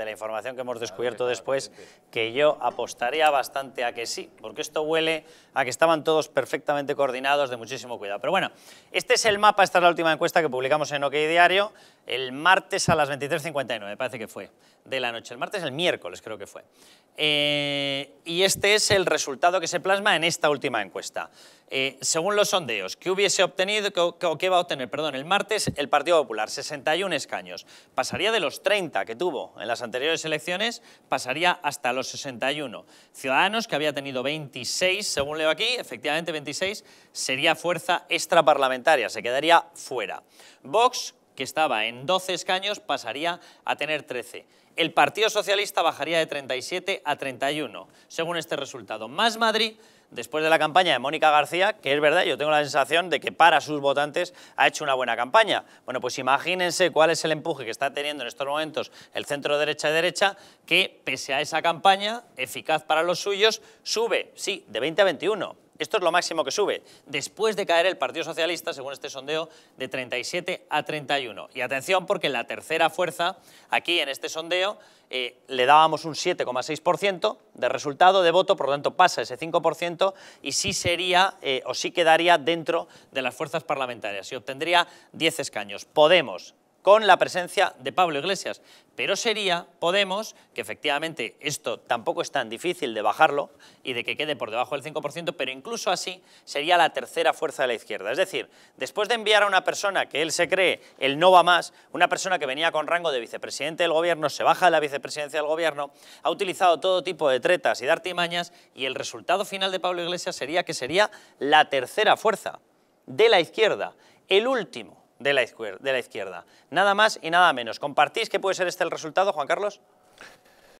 de la información que hemos descubierto después, que yo apostaría bastante a que sí, porque esto huele a que estaban todos perfectamente coordinados, de muchísimo cuidado. Pero bueno, este es el mapa, esta es la última encuesta que publicamos en OK Diario el martes a las 23.59, me parece que fue, de la noche. El martes, el miércoles creo que fue. Eh, y este es el resultado que se plasma en esta última encuesta. Eh, según los sondeos, ¿qué hubiese obtenido, o qué va a obtener, perdón, el martes el Partido Popular? 61 escaños. Pasaría de los 30 que tuvo en las anteriores elecciones, pasaría hasta los 61. Ciudadanos, que había tenido 26, según leo aquí, efectivamente 26, sería fuerza extraparlamentaria, se quedaría fuera. Vox, que estaba en 12 escaños, pasaría a tener 13. El Partido Socialista bajaría de 37 a 31, según este resultado. Más Madrid, después de la campaña de Mónica García, que es verdad, yo tengo la sensación de que para sus votantes ha hecho una buena campaña. Bueno, pues imagínense cuál es el empuje que está teniendo en estos momentos el centro derecha y derecha, que pese a esa campaña, eficaz para los suyos, sube, sí, de 20 a 21, esto es lo máximo que sube, después de caer el Partido Socialista, según este sondeo, de 37 a 31. Y atención, porque la tercera fuerza, aquí en este sondeo, eh, le dábamos un 7,6% de resultado de voto, por lo tanto pasa ese 5% y sí sería eh, o sí quedaría dentro de las fuerzas parlamentarias y obtendría 10 escaños. Podemos, con la presencia de Pablo Iglesias. Pero sería Podemos, que efectivamente esto tampoco es tan difícil de bajarlo y de que quede por debajo del 5%, pero incluso así sería la tercera fuerza de la izquierda. Es decir, después de enviar a una persona que él se cree el no va más, una persona que venía con rango de vicepresidente del gobierno, se baja de la vicepresidencia del gobierno, ha utilizado todo tipo de tretas y de artimañas y el resultado final de Pablo Iglesias sería que sería la tercera fuerza de la izquierda, el último de la izquierda. Nada más y nada menos. ¿Compartís que puede ser este el resultado, Juan Carlos?